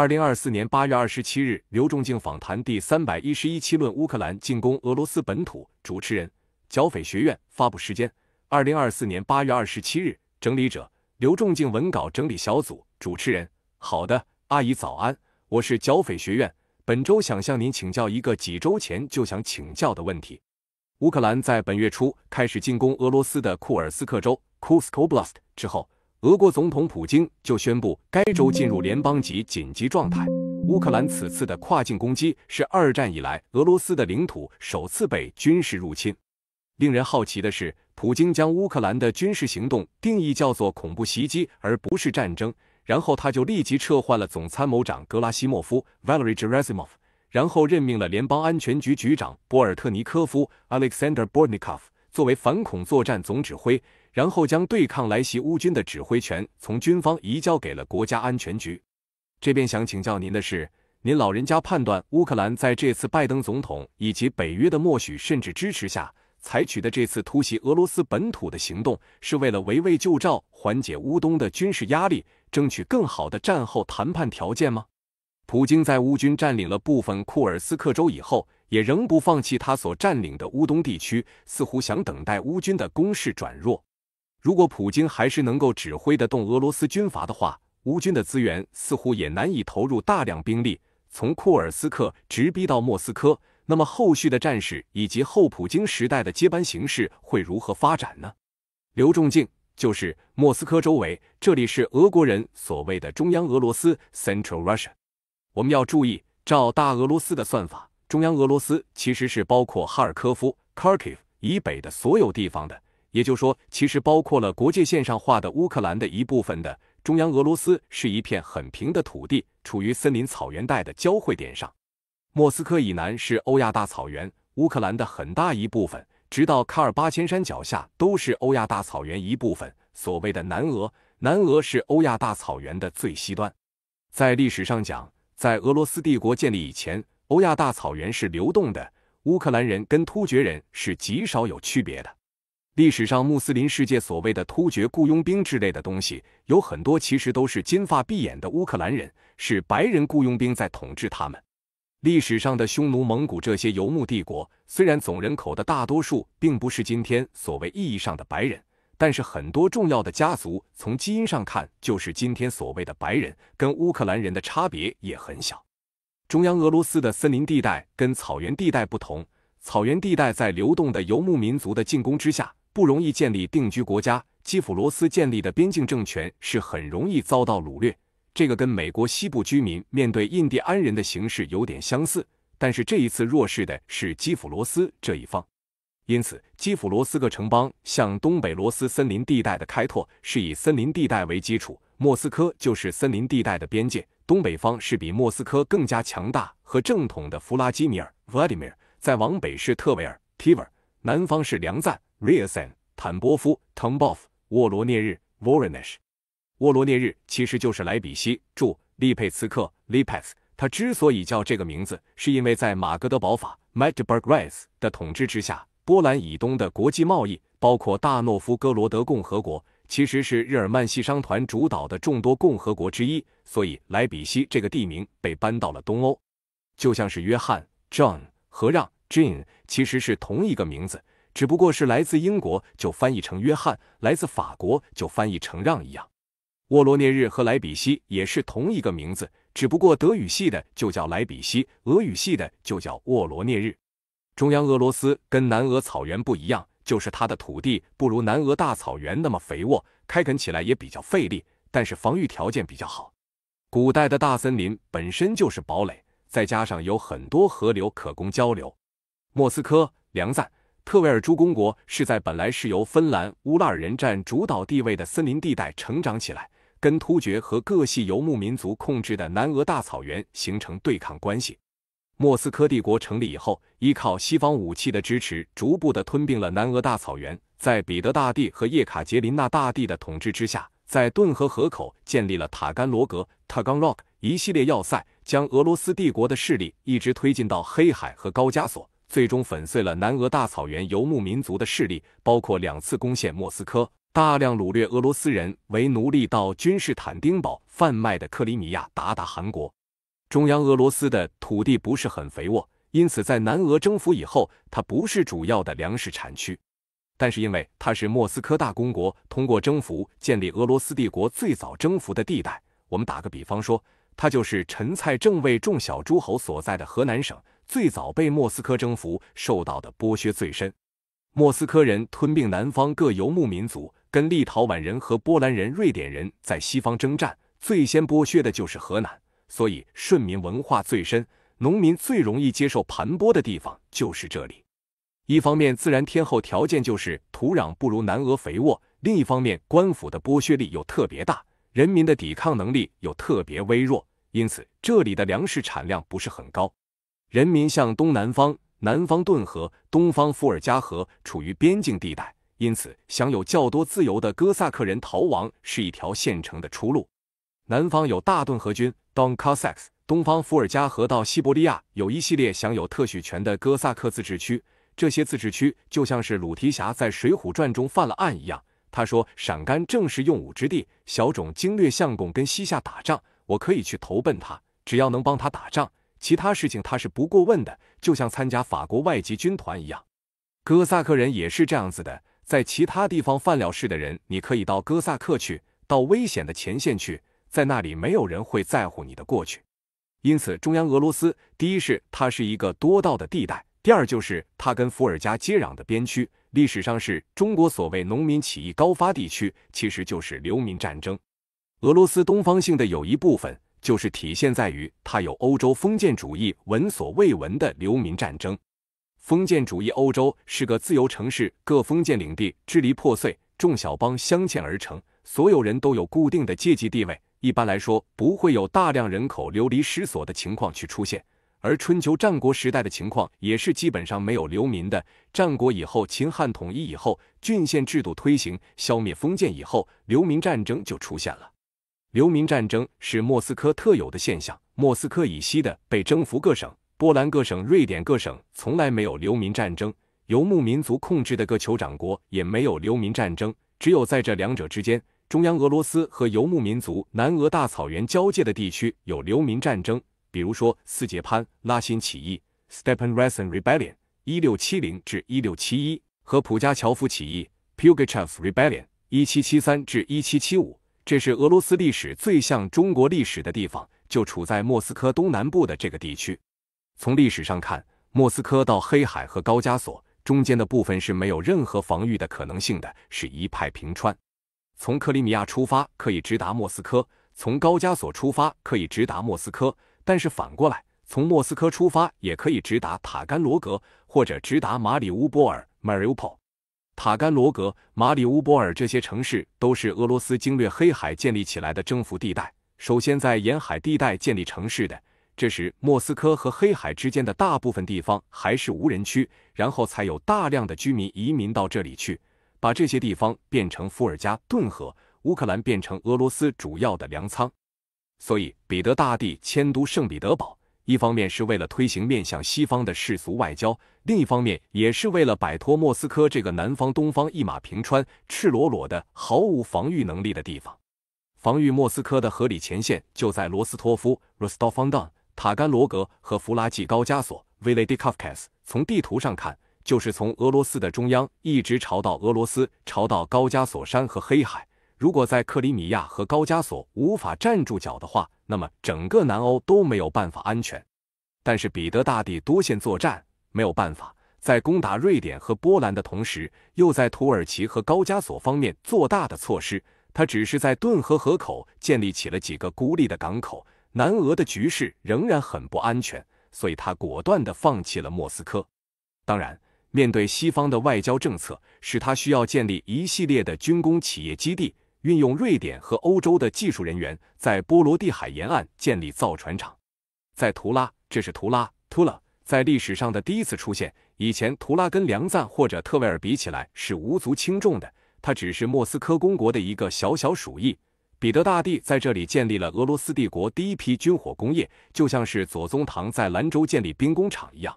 二零二四年八月二十七日，刘仲敬访谈第三百一十一期，论乌克兰进攻俄罗斯本土。主持人，剿匪学院发布时间：二零二四年八月二十七日。整理者：刘仲敬文稿整理小组。主持人：好的，阿姨早安，我是剿匪学院。本周想向您请教一个几周前就想请教的问题。乌克兰在本月初开始进攻俄罗斯的库尔斯克州 （Kursk Oblast） 之后。俄国总统普京就宣布该州进入联邦级紧急状态。乌克兰此次的跨境攻击是二战以来俄罗斯的领土首次被军事入侵。令人好奇的是，普京将乌克兰的军事行动定义叫做恐怖袭击，而不是战争。然后他就立即撤换了总参谋长格拉西莫夫 （Valery Gerasimov），然后任命了联邦安全局局长博尔特尼科夫 （Alexander Bortnikov） 作为反恐作战总指挥。然后将对抗来袭乌军的指挥权从军方移交给了国家安全局。这边想请教您的是，您老人家判断乌克兰在这次拜登总统以及北约的默许甚至支持下采取的这次突袭俄罗斯本土的行动，是为了围魏救赵，缓解乌东的军事压力，争取更好的战后谈判条件吗？普京在乌军占领了部分库尔斯克州以后，也仍不放弃他所占领的乌东地区，似乎想等待乌军的攻势转弱。如果普京还是能够指挥得动俄罗斯军阀的话，乌军的资源似乎也难以投入大量兵力从库尔斯克直逼到莫斯科。那么后续的战事以及后普京时代的接班形势会如何发展呢？刘仲敬就是莫斯科周围，这里是俄国人所谓的中央俄罗斯 （Central Russia）。我们要注意，照大俄罗斯的算法，中央俄罗斯其实是包括哈尔科夫 （Kharkiv） 以北的所有地方的。也就是说，其实包括了国界线上画的乌克兰的一部分的中央俄罗斯是一片很平的土地，处于森林草原带的交汇点上。莫斯科以南是欧亚大草原，乌克兰的很大一部分直到卡尔巴阡山脚下都是欧亚大草原一部分。所谓的南俄，南俄是欧亚大草原的最西端。在历史上讲，在俄罗斯帝国建立以前，欧亚大草原是流动的。乌克兰人跟突厥人是极少有区别的。历史上，穆斯林世界所谓的突厥雇佣兵之类的东西，有很多其实都是金发碧眼的乌克兰人，是白人雇佣兵在统治他们。历史上的匈奴、蒙古这些游牧帝国，虽然总人口的大多数并不是今天所谓意义上的白人，但是很多重要的家族从基因上看就是今天所谓的白人，跟乌克兰人的差别也很小。中央俄罗斯的森林地带跟草原地带不同，草原地带在流动的游牧民族的进攻之下。不容易建立定居国家。基辅罗斯建立的边境政权是很容易遭到掳掠。这个跟美国西部居民面对印第安人的形势有点相似，但是这一次弱势的是基辅罗斯这一方。因此，基辅罗斯各城邦向东北罗斯森林地带的开拓是以森林地带为基础，莫斯科就是森林地带的边界。东北方是比莫斯科更加强大和正统的弗拉基米尔 （Vladimir），再往北是特维尔 （Tver），南方是梁赞。Riasen、坦波夫、t m b o f 沃罗涅日、r n h 沃罗涅日其实就是莱比锡，驻利佩茨克、l p 佩 s 它之所以叫这个名字，是因为在马格德堡法、Magdeburg Reis 的统治之下，波兰以东的国际贸易，包括大诺夫哥罗德共和国，其实是日耳曼系商团主导的众多共和国之一，所以莱比锡这个地名被搬到了东欧，就像是约翰、John 和让、Jean 其实是同一个名字。只不过是来自英国就翻译成约翰，来自法国就翻译成让一样。沃罗涅日和莱比锡也是同一个名字，只不过德语系的就叫莱比锡，俄语系的就叫沃罗涅日。中央俄罗斯跟南俄草原不一样，就是它的土地不如南俄大草原那么肥沃，开垦起来也比较费力，但是防御条件比较好。古代的大森林本身就是堡垒，再加上有很多河流可供交流。莫斯科，梁赞。特维尔诸公国是在本来是由芬兰乌拉尔人占主导地位的森林地带成长起来，跟突厥和各系游牧民族控制的南俄大草原形成对抗关系。莫斯科帝国成立以后，依靠西方武器的支持，逐步的吞并了南俄大草原。在彼得大帝和叶卡捷琳娜大帝的统治之下，在顿河河口建立了塔甘罗格 t a g a n r o k 一系列要塞，将俄罗斯帝国的势力一直推进到黑海和高加索。最终粉碎了南俄大草原游牧民族的势力，包括两次攻陷莫斯科，大量掳掠俄罗斯人为奴隶到君士坦丁堡贩卖的克里米亚达达汗国。中央俄罗斯的土地不是很肥沃，因此在南俄征服以后，它不是主要的粮食产区。但是因为它是莫斯科大公国通过征服建立俄罗斯帝国最早征服的地带，我们打个比方说，它就是陈蔡正位众小诸侯所在的河南省。最早被莫斯科征服，受到的剥削最深。莫斯科人吞并南方各游牧民族，跟立陶宛人和波兰人、瑞典人在西方征战，最先剥削的就是河南，所以顺民文化最深，农民最容易接受盘剥的地方就是这里。一方面，自然天候条件就是土壤不如南俄肥沃；另一方面，官府的剥削力又特别大，人民的抵抗能力又特别微弱，因此这里的粮食产量不是很高。人民向东南方、南方顿河、东方伏尔加河处于边境地带，因此享有较多自由的哥萨克人逃亡是一条现成的出路。南方有大顿河军 （Don Cossacks），东方伏尔加河到西伯利亚有一系列享有特许权的哥萨克自治区。这些自治区就像是鲁提辖在《水浒传》中犯了案一样。他说：“陕甘正是用武之地，小种经略相公跟西夏打仗，我可以去投奔他，只要能帮他打仗。”其他事情他是不过问的，就像参加法国外籍军团一样，哥萨克人也是这样子的。在其他地方犯了事的人，你可以到哥萨克去，到危险的前线去，在那里没有人会在乎你的过去。因此，中央俄罗斯，第一是它是一个多道的地带，第二就是它跟伏尔加接壤的边区，历史上是中国所谓农民起义高发地区，其实就是流民战争。俄罗斯东方性的有一部分。就是体现在于它有欧洲封建主义闻所未闻的流民战争。封建主义欧洲是个自由城市，各封建领地支离破碎，众小邦镶嵌而成，所有人都有固定的阶级地位，一般来说不会有大量人口流离失所的情况去出现。而春秋战国时代的情况也是基本上没有流民的。战国以后，秦汉统一以后，郡县制度推行，消灭封建以后，流民战争就出现了。流民战争是莫斯科特有的现象。莫斯科以西的被征服各省、波兰各省、瑞典各省从来没有流民战争。游牧民族控制的各酋长国也没有流民战争。只有在这两者之间，中央俄罗斯和游牧民族南俄大草原交界的地区有流民战争。比如说，四节潘·拉辛起义 （Stepan r a s i n Rebellion，一六七零至一六七一）和普加乔夫起义 （Pugachev Rebellion，一七七三至一七七五）。这是俄罗斯历史最像中国历史的地方，就处在莫斯科东南部的这个地区。从历史上看，莫斯科到黑海和高加索中间的部分是没有任何防御的可能性的，是一派平川。从克里米亚出发可以直达莫斯科，从高加索出发可以直达莫斯科，但是反过来，从莫斯科出发也可以直达塔甘罗格或者直达马里乌波尔 （Mariupol）。塔甘罗格、马里乌波尔这些城市都是俄罗斯经略黑海建立起来的征服地带。首先在沿海地带建立城市的，这时莫斯科和黑海之间的大部分地方还是无人区，然后才有大量的居民移民到这里去，把这些地方变成伏尔加顿河，乌克兰变成俄罗斯主要的粮仓。所以彼得大帝迁都圣彼得堡。一方面是为了推行面向西方的世俗外交，另一方面也是为了摆脱莫斯科这个南方东方一马平川、赤裸裸的毫无防御能力的地方。防御莫斯科的合理前线就在罗斯托夫 （Rostov-on-Don）、塔甘罗格和弗拉基高加索 （Vladikavkaz）。从地图上看，就是从俄罗斯的中央一直朝到俄罗斯朝到高加索山和黑海。如果在克里米亚和高加索无法站住脚的话，那么整个南欧都没有办法安全，但是彼得大帝多线作战没有办法，在攻打瑞典和波兰的同时，又在土耳其和高加索方面做大的措施。他只是在顿河河口建立起了几个孤立的港口，南俄的局势仍然很不安全，所以他果断地放弃了莫斯科。当然，面对西方的外交政策，使他需要建立一系列的军工企业基地。运用瑞典和欧洲的技术人员，在波罗的海沿岸建立造船厂，在图拉，这是图拉图拉在历史上的第一次出现。以前图拉跟梁赞或者特维尔比起来是无足轻重的，它只是莫斯科公国的一个小小鼠疫。彼得大帝在这里建立了俄罗斯帝国第一批军火工业，就像是左宗棠在兰州建立兵工厂一样。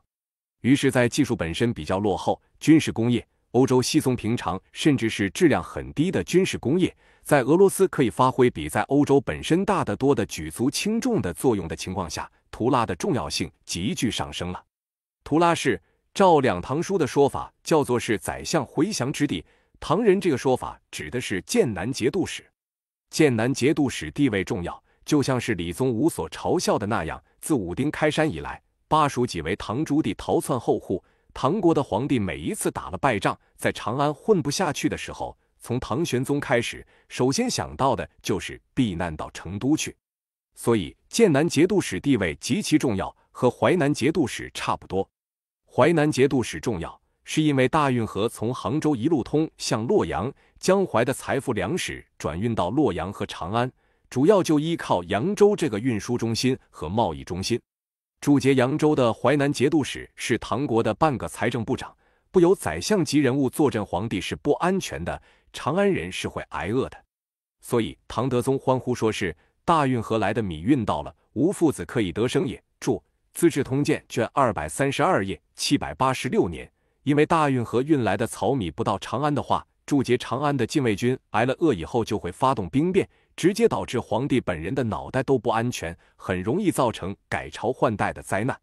于是，在技术本身比较落后，军事工业。欧洲稀松平常，甚至是质量很低的军事工业，在俄罗斯可以发挥比在欧洲本身大得多的举足轻重的作用的情况下，图拉的重要性急剧上升了。图拉是照《两唐书》的说法，叫做是宰相回降之地。唐人这个说法指的是剑南节度使。剑南节度使地位重要，就像是李宗武所嘲笑的那样，自武丁开山以来，巴蜀几为唐诸棣逃窜后户。唐国的皇帝每一次打了败仗，在长安混不下去的时候，从唐玄宗开始，首先想到的就是避难到成都去。所以，剑南节度使地位极其重要，和淮南节度使差不多。淮南节度使重要，是因为大运河从杭州一路通向洛阳，江淮的财富粮食转运到洛阳和长安，主要就依靠扬州这个运输中心和贸易中心。驻节扬州的淮南节度使是唐国的半个财政部长，不由宰相级人物坐镇，皇帝是不安全的，长安人是会挨饿的。所以唐德宗欢呼说：“是大运河来的米运到了，吴父子可以得生也。”注《资治通鉴》卷二百三十二页。七百八十六年，因为大运河运来的漕米不到长安的话，驻节长安的禁卫军挨了饿以后就会发动兵变。直接导致皇帝本人的脑袋都不安全，很容易造成改朝换代的灾难。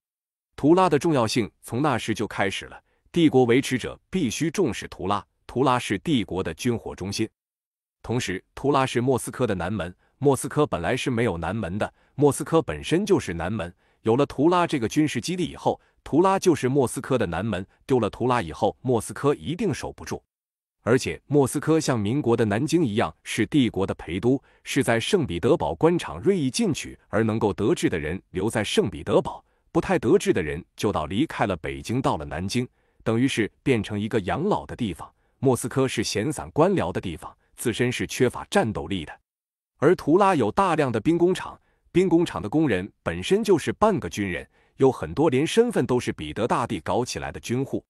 图拉的重要性从那时就开始了，帝国维持者必须重视图拉。图拉是帝国的军火中心，同时图拉是莫斯科的南门。莫斯科本来是没有南门的，莫斯科本身就是南门。有了图拉这个军事基地以后，图拉就是莫斯科的南门。丢了图拉以后，莫斯科一定守不住。而且，莫斯科像民国的南京一样，是帝国的陪都，是在圣彼得堡官场锐意进取而能够得志的人留在圣彼得堡，不太得志的人就到离开了北京，到了南京，等于是变成一个养老的地方。莫斯科是闲散官僚的地方，自身是缺乏战斗力的，而图拉有大量的兵工厂，兵工厂的工人本身就是半个军人，有很多连身份都是彼得大帝搞起来的军户，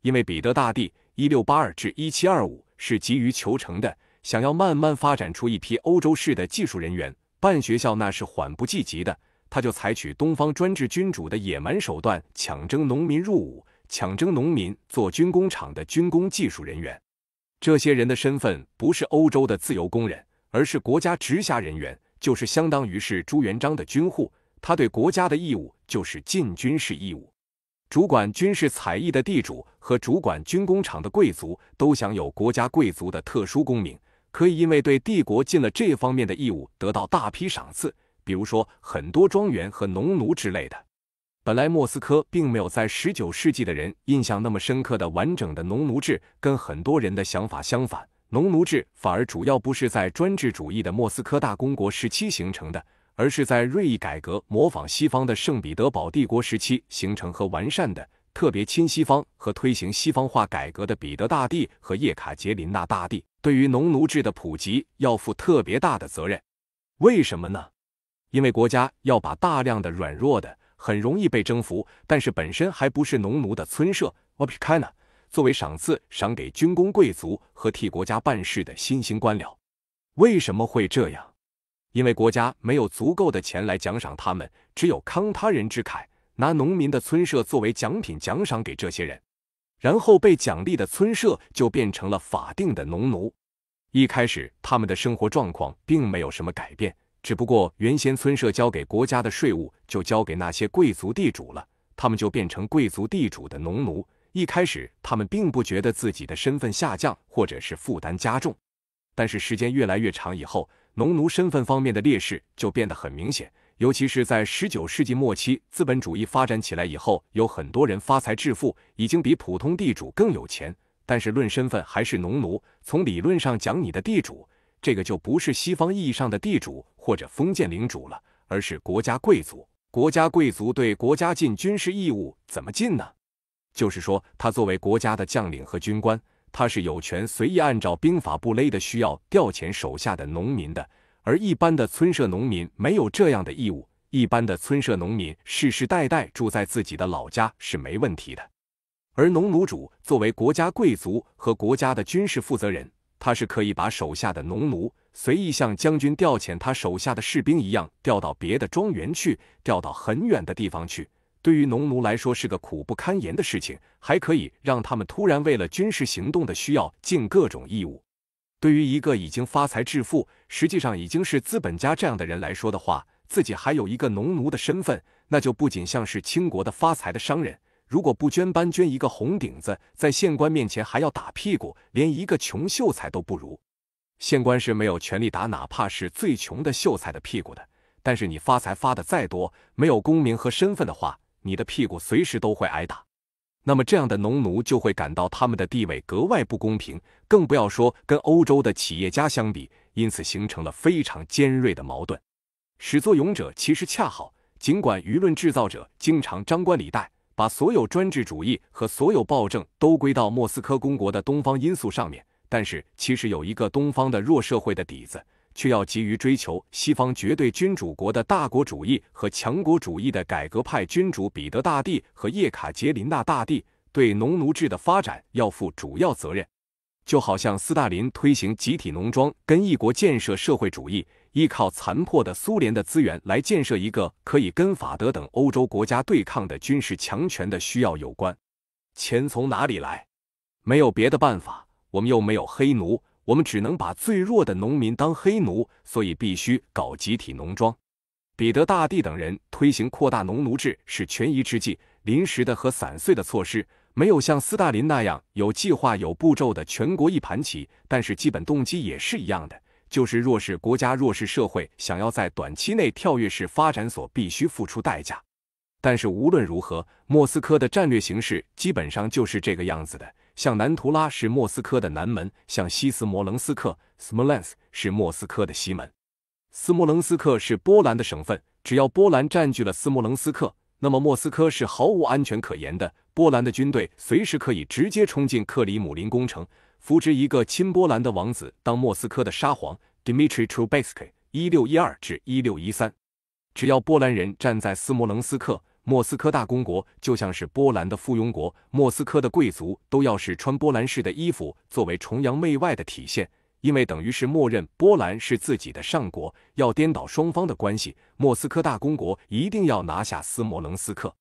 因为彼得大帝。一六八二至一七二五是急于求成的，想要慢慢发展出一批欧洲式的技术人员办学校，那是缓不济急的。他就采取东方专制君主的野蛮手段，抢征农民入伍，抢征农民做军工厂的军工技术人员。这些人的身份不是欧洲的自由工人，而是国家直辖人员，就是相当于是朱元璋的军户。他对国家的义务就是尽军事义务，主管军事采艺的地主。和主管军工厂的贵族都享有国家贵族的特殊功名，可以因为对帝国尽了这方面的义务，得到大批赏赐，比如说很多庄园和农奴之类的。本来莫斯科并没有在十九世纪的人印象那么深刻的完整的农奴制，跟很多人的想法相反，农奴制反而主要不是在专制主义的莫斯科大公国时期形成的，而是在锐意改革、模仿西方的圣彼得堡帝国时期形成和完善的。特别亲西方和推行西方化改革的彼得大帝和叶卡捷琳娜大帝，对于农奴制的普及要负特别大的责任。为什么呢？因为国家要把大量的软弱的、很容易被征服，但是本身还不是农奴的村社 o p s h c n a 作为赏赐，赏给军工贵族和替国家办事的新兴官僚。为什么会这样？因为国家没有足够的钱来奖赏他们，只有慷他人之慨。拿农民的村社作为奖品奖赏给这些人，然后被奖励的村社就变成了法定的农奴。一开始他们的生活状况并没有什么改变，只不过原先村社交给国家的税务就交给那些贵族地主了，他们就变成贵族地主的农奴。一开始他们并不觉得自己的身份下降或者是负担加重，但是时间越来越长以后，农奴身份方面的劣势就变得很明显。尤其是在十九世纪末期，资本主义发展起来以后，有很多人发财致富，已经比普通地主更有钱。但是论身份还是农奴。从理论上讲，你的地主这个就不是西方意义上的地主或者封建领主了，而是国家贵族。国家贵族对国家尽军事义务怎么尽呢？就是说，他作为国家的将领和军官，他是有权随意按照兵法不勒的需要调遣手下的农民的。而一般的村社农民没有这样的义务，一般的村社农民世世代代住在自己的老家是没问题的。而农奴主作为国家贵族和国家的军事负责人，他是可以把手下的农奴随意向将军调遣，他手下的士兵一样调到别的庄园去，调到很远的地方去。对于农奴来说是个苦不堪言的事情，还可以让他们突然为了军事行动的需要尽各种义务。对于一个已经发财致富，实际上已经是资本家这样的人来说的话，自己还有一个农奴的身份，那就不仅像是倾国的发财的商人，如果不捐班捐一个红顶子，在县官面前还要打屁股，连一个穷秀才都不如。县官是没有权利打哪怕是最穷的秀才的屁股的，但是你发财发的再多，没有功名和身份的话，你的屁股随时都会挨打。那么，这样的农奴就会感到他们的地位格外不公平，更不要说跟欧洲的企业家相比，因此形成了非常尖锐的矛盾。始作俑者其实恰好，尽管舆论制造者经常张冠李戴，把所有专制主义和所有暴政都归到莫斯科公国的东方因素上面，但是其实有一个东方的弱社会的底子。却要急于追求西方绝对君主国的大国主义和强国主义的改革派君主彼得大帝和叶卡捷琳娜大帝对农奴制的发展要负主要责任，就好像斯大林推行集体农庄跟一国建设社会主义，依靠残破的苏联的资源来建设一个可以跟法德等欧洲国家对抗的军事强权的需要有关。钱从哪里来？没有别的办法，我们又没有黑奴。我们只能把最弱的农民当黑奴，所以必须搞集体农庄。彼得大帝等人推行扩大农奴制是权宜之计、临时的和散碎的措施，没有像斯大林那样有计划、有步骤的全国一盘棋。但是基本动机也是一样的，就是弱势国家、弱势社会想要在短期内跳跃式发展所必须付出代价。但是无论如何，莫斯科的战略形势基本上就是这个样子的。向南图拉是莫斯科的南门，向西斯摩棱斯克 （Smolensk） 是莫斯科的西门。斯摩棱斯克是波兰的省份，只要波兰占据了斯摩棱斯克，那么莫斯科是毫无安全可言的。波兰的军队随时可以直接冲进克里姆林宫城，扶植一个亲波兰的王子当莫斯科的沙皇 （Dmitry t r u b e t s k y 1 6 1 2 1 6 1 3只要波兰人站在斯摩棱斯克。莫斯科大公国就像是波兰的附庸国，莫斯科的贵族都要是穿波兰式的衣服，作为崇洋媚外的体现，因为等于是默认波兰是自己的上国，要颠倒双方的关系。莫斯科大公国一定要拿下斯摩棱斯克，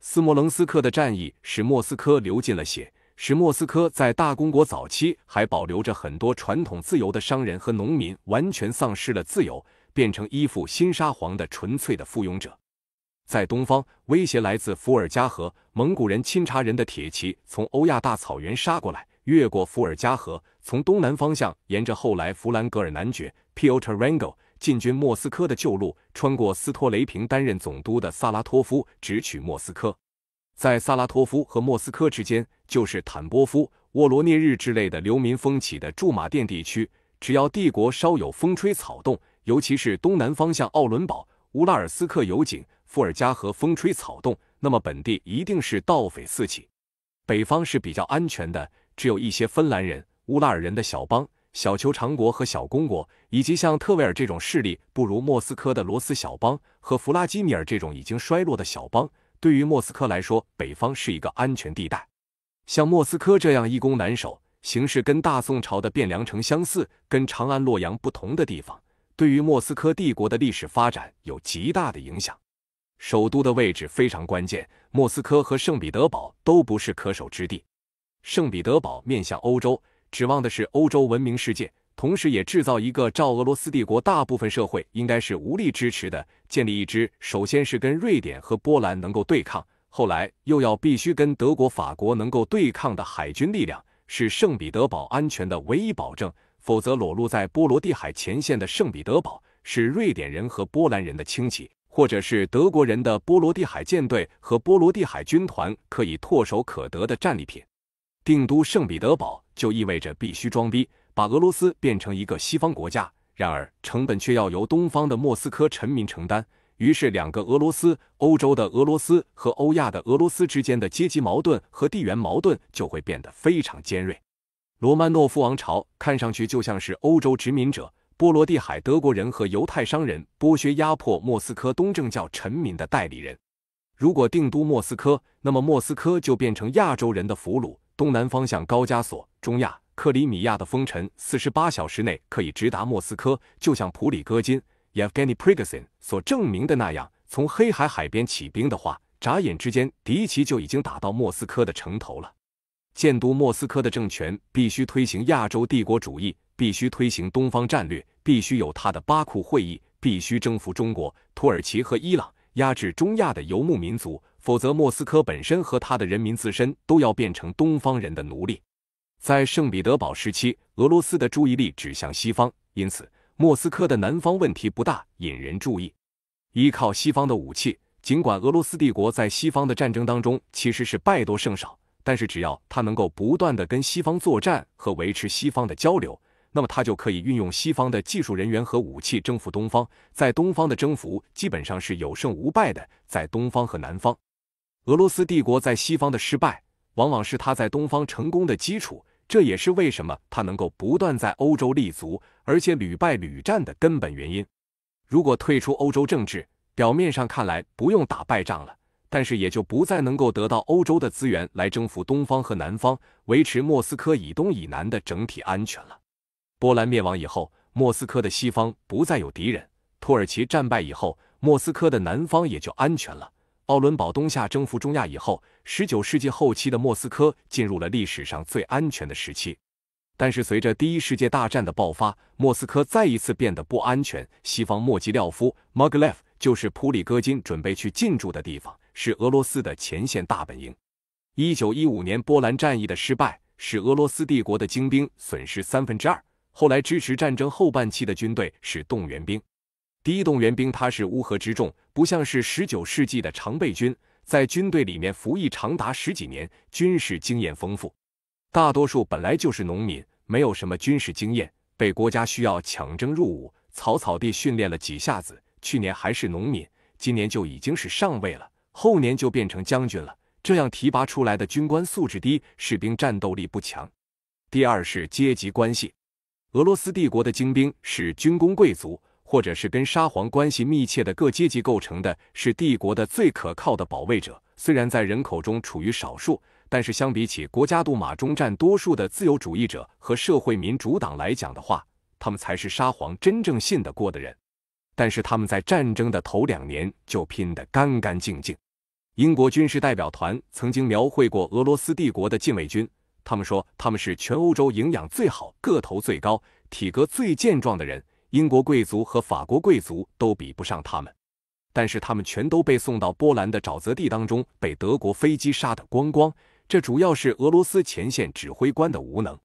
斯摩棱斯克的战役使莫斯科流尽了血，使莫斯科在大公国早期还保留着很多传统自由的商人和农民，完全丧失了自由，变成依附新沙皇的纯粹的附庸者。在东方，威胁来自伏尔加河蒙古人、钦察人的铁骑从欧亚大草原杀过来，越过伏尔加河，从东南方向沿着后来弗兰格尔男爵 Piotr Rangel 进军莫斯科的旧路，穿过斯托雷平担任总督的萨拉托夫，直取莫斯科。在萨拉托夫和莫斯科之间，就是坦波夫、沃罗涅日之类的流民风起的驻马店地区。只要帝国稍有风吹草动，尤其是东南方向奥伦堡、乌拉尔斯克油井。伏尔加河风吹草动，那么本地一定是盗匪四起。北方是比较安全的，只有一些芬兰人、乌拉尔人的小邦、小酋长国和小公国，以及像特维尔这种势力不如莫斯科的罗斯小邦和弗拉基米尔这种已经衰落的小邦。对于莫斯科来说，北方是一个安全地带。像莫斯科这样一攻难守，形势跟大宋朝的汴梁城相似，跟长安、洛阳不同的地方，对于莫斯科帝国的历史发展有极大的影响。首都的位置非常关键，莫斯科和圣彼得堡都不是可守之地。圣彼得堡面向欧洲，指望的是欧洲文明世界，同时也制造一个，照俄罗斯帝国大部分社会应该是无力支持的，建立一支首先是跟瑞典和波兰能够对抗，后来又要必须跟德国、法国能够对抗的海军力量，是圣彼得堡安全的唯一保证。否则，裸露在波罗的海前线的圣彼得堡是瑞典人和波兰人的轻骑。或者是德国人的波罗的海舰队和波罗的海军团可以唾手可得的战利品，定都圣彼得堡就意味着必须装逼，把俄罗斯变成一个西方国家，然而成本却要由东方的莫斯科臣民承担。于是两个俄罗斯，欧洲的俄罗斯和欧亚的俄罗斯之间的阶级矛盾和地缘矛盾就会变得非常尖锐。罗曼诺夫王朝看上去就像是欧洲殖民者。波罗的海德国人和犹太商人剥削压迫莫斯科东正教臣民的代理人。如果定都莫斯科，那么莫斯科就变成亚洲人的俘虏。东南方向高加索、中亚、克里米亚的风尘，四十八小时内可以直达莫斯科，就像普里戈金 （Yevgeny p r i g o h i n 所证明的那样。从黑海海边起兵的话，眨眼之间，敌骑就已经打到莫斯科的城头了。建都莫斯科的政权必须推行亚洲帝国主义。必须推行东方战略，必须有他的巴库会议，必须征服中国、土耳其和伊朗，压制中亚的游牧民族，否则莫斯科本身和他的人民自身都要变成东方人的奴隶。在圣彼得堡时期，俄罗斯的注意力指向西方，因此莫斯科的南方问题不大引人注意。依靠西方的武器，尽管俄罗斯帝国在西方的战争当中其实是败多胜少，但是只要他能够不断的跟西方作战和维持西方的交流。那么他就可以运用西方的技术人员和武器征服东方，在东方的征服基本上是有胜无败的。在东方和南方，俄罗斯帝国在西方的失败，往往是他在东方成功的基础，这也是为什么他能够不断在欧洲立足，而且屡败屡战的根本原因。如果退出欧洲政治，表面上看来不用打败仗了，但是也就不再能够得到欧洲的资源来征服东方和南方，维持莫斯科以东以南的整体安全了。波兰灭亡以后，莫斯科的西方不再有敌人；土耳其战败以后，莫斯科的南方也就安全了。奥伦堡东下征服中亚以后，十九世纪后期的莫斯科进入了历史上最安全的时期。但是，随着第一世界大战的爆发，莫斯科再一次变得不安全。西方莫吉廖夫 m o g l e v 就是普里戈金准备去进驻的地方，是俄罗斯的前线大本营。一九一五年波兰战役的失败，使俄罗斯帝国的精兵损失三分之二。后来支持战争后半期的军队是动员兵，第一动员兵他是乌合之众，不像是十九世纪的常备军，在军队里面服役长达十几年，军事经验丰富。大多数本来就是农民，没有什么军事经验，被国家需要强征入伍，草草地训练了几下子。去年还是农民，今年就已经是上尉了，后年就变成将军了。这样提拔出来的军官素质低，士兵战斗力不强。第二是阶级关系。俄罗斯帝国的精兵是军工贵族，或者是跟沙皇关系密切的各阶级构成的，是帝国的最可靠的保卫者。虽然在人口中处于少数，但是相比起国家杜马中占多数的自由主义者和社会民主党来讲的话，他们才是沙皇真正信得过的人。但是他们在战争的头两年就拼得干干净净。英国军事代表团曾经描绘过俄罗斯帝国的禁卫军。他们说他们是全欧洲营养最好、个头最高、体格最健壮的人，英国贵族和法国贵族都比不上他们。但是他们全都被送到波兰的沼泽地当中，被德国飞机杀得光光。这主要是俄罗斯前线指挥官的无能。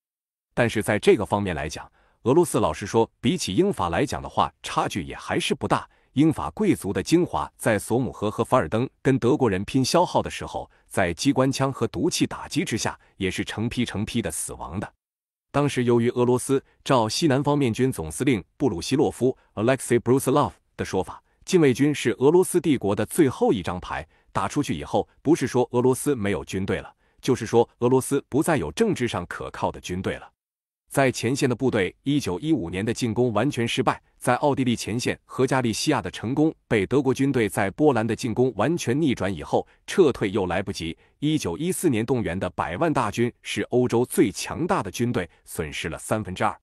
但是在这个方面来讲，俄罗斯老实说，比起英法来讲的话，差距也还是不大。英法贵族的精华在索姆河和凡尔登跟德国人拼消耗的时候，在机关枪和毒气打击之下，也是成批成批的死亡的。当时由于俄罗斯照西南方面军总司令布鲁西洛夫 （Alexey Brusilov） 的说法，禁卫军是俄罗斯帝国的最后一张牌，打出去以后，不是说俄罗斯没有军队了，就是说俄罗斯不再有政治上可靠的军队了。在前线的部队，一九一五年的进攻完全失败。在奥地利前线，和加利西亚的成功被德国军队在波兰的进攻完全逆转以后，撤退又来不及。一九一四年动员的百万大军是欧洲最强大的军队，损失了三分之二。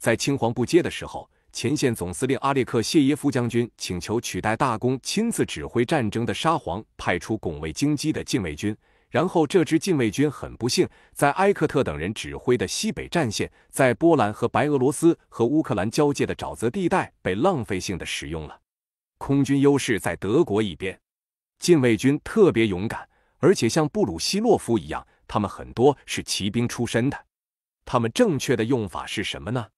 在青黄不接的时候，前线总司令阿列克谢耶夫将军请求取代大公亲自指挥战争的沙皇派出拱卫京畿的禁卫军。然后这支禁卫军很不幸，在埃克特等人指挥的西北战线，在波兰和白俄罗斯和乌克兰交界的沼泽地带被浪费性的使用了。空军优势在德国一边，禁卫军特别勇敢，而且像布鲁希洛夫一样，他们很多是骑兵出身的。他们正确的用法是什么呢？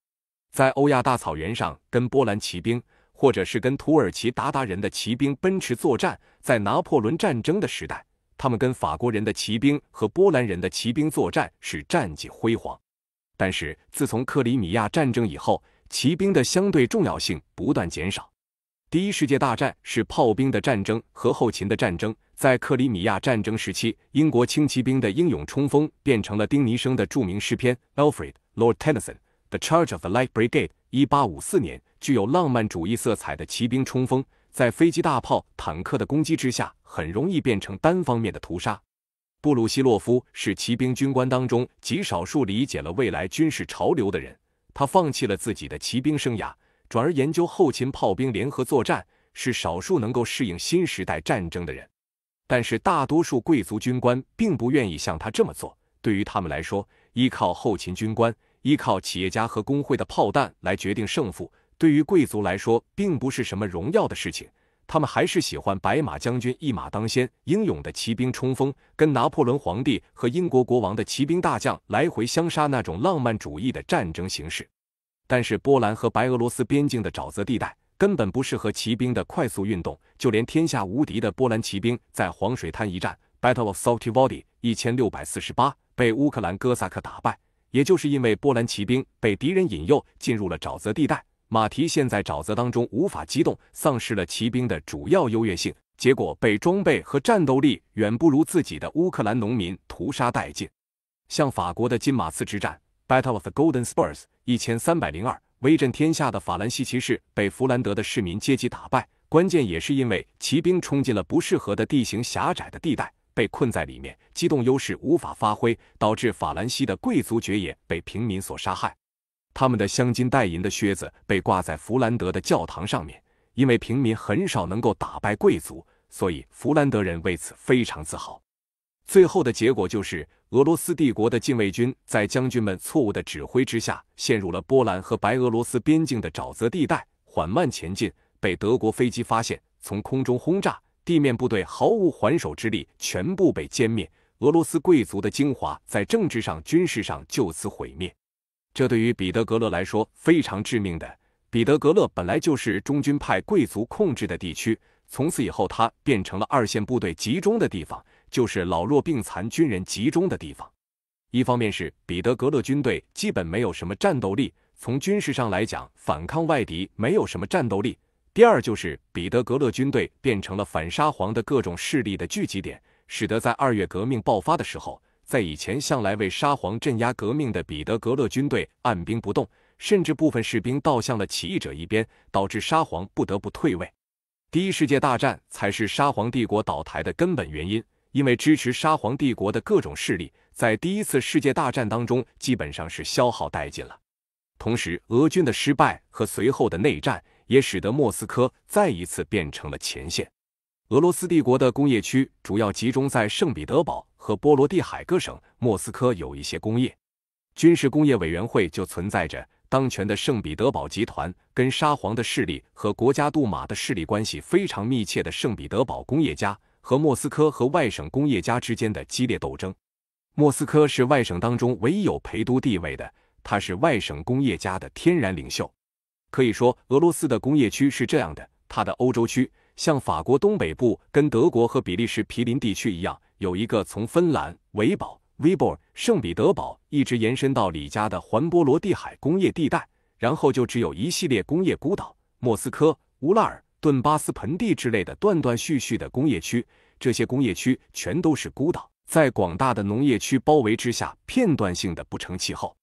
在欧亚大草原上跟波兰骑兵，或者是跟土耳其鞑靼人的骑兵奔驰作战，在拿破仑战争的时代。他们跟法国人的骑兵和波兰人的骑兵作战是战绩辉煌，但是自从克里米亚战争以后，骑兵的相对重要性不断减少。第一世界大战是炮兵的战争和后勤的战争。在克里米亚战争时期，英国轻骑兵的英勇冲锋变成了丁尼生的著名诗篇《Alfred Lord Tennyson》The Charge of the Light Brigade》。一八五四年具有浪漫主义色彩的骑兵冲锋。在飞机、大炮、坦克的攻击之下，很容易变成单方面的屠杀。布鲁希洛夫是骑兵军官当中极少数理解了未来军事潮流的人，他放弃了自己的骑兵生涯，转而研究后勤、炮兵联合作战，是少数能够适应新时代战争的人。但是，大多数贵族军官并不愿意像他这么做。对于他们来说，依靠后勤军官、依靠企业家和工会的炮弹来决定胜负。对于贵族来说，并不是什么荣耀的事情，他们还是喜欢白马将军一马当先、英勇的骑兵冲锋，跟拿破仑皇帝和英国国王的骑兵大将来回相杀那种浪漫主义的战争形式。但是，波兰和白俄罗斯边境的沼泽地带根本不适合骑兵的快速运动，就连天下无敌的波兰骑兵在黄水滩一战 （Battle of Saltivody，一千六百四十八）被乌克兰哥萨克打败，也就是因为波兰骑兵被敌人引诱进入了沼泽地带。马蹄陷在沼泽当中，无法机动，丧失了骑兵的主要优越性，结果被装备和战斗力远不如自己的乌克兰农民屠杀殆尽。像法国的金马刺之战 （Battle of the Golden Spurs，一千三百零二），威震天下的法兰西骑士被弗兰德的市民阶级打败，关键也是因为骑兵冲进了不适合的地形狭窄的地带，被困在里面，机动优势无法发挥，导致法兰西的贵族爵爷被平民所杀害。他们的镶金带银的靴子被挂在弗兰德的教堂上面，因为平民很少能够打败贵族，所以弗兰德人为此非常自豪。最后的结果就是，俄罗斯帝国的禁卫军在将军们错误的指挥之下，陷入了波兰和白俄罗斯边境的沼泽地带，缓慢前进，被德国飞机发现，从空中轰炸，地面部队毫无还手之力，全部被歼灭。俄罗斯贵族的精华在政治上、军事上就此毁灭。这对于彼得格勒来说非常致命的。彼得格勒本来就是中军派贵族控制的地区，从此以后它变成了二线部队集中的地方，就是老弱病残军人集中的地方。一方面是彼得格勒军队基本没有什么战斗力，从军事上来讲，反抗外敌没有什么战斗力；第二就是彼得格勒军队变成了反沙皇的各种势力的聚集点，使得在二月革命爆发的时候。在以前，向来为沙皇镇压革命的彼得格勒军队按兵不动，甚至部分士兵倒向了起义者一边，导致沙皇不得不退位。第一世界大战才是沙皇帝国倒台的根本原因，因为支持沙皇帝国的各种势力在第一次世界大战当中基本上是消耗殆尽了。同时，俄军的失败和随后的内战，也使得莫斯科再一次变成了前线。俄罗斯帝国的工业区主要集中在圣彼得堡和波罗的海各省，莫斯科有一些工业。军事工业委员会就存在着当权的圣彼得堡集团跟沙皇的势力和国家杜马的势力关系非常密切的圣彼得堡工业家和莫斯科和外省工业家之间的激烈斗争。莫斯科是外省当中唯一有陪都地位的，它是外省工业家的天然领袖。可以说，俄罗斯的工业区是这样的：它的欧洲区。像法国东北部跟德国和比利时毗邻地区一样，有一个从芬兰维堡、维堡、圣彼得堡一直延伸到里加的环波罗的海工业地带，然后就只有一系列工业孤岛，莫斯科、乌拉尔、顿巴斯盆地之类的断断续续的工业区。这些工业区全都是孤岛，在广大的农业区包围之下，片段性的不成气候。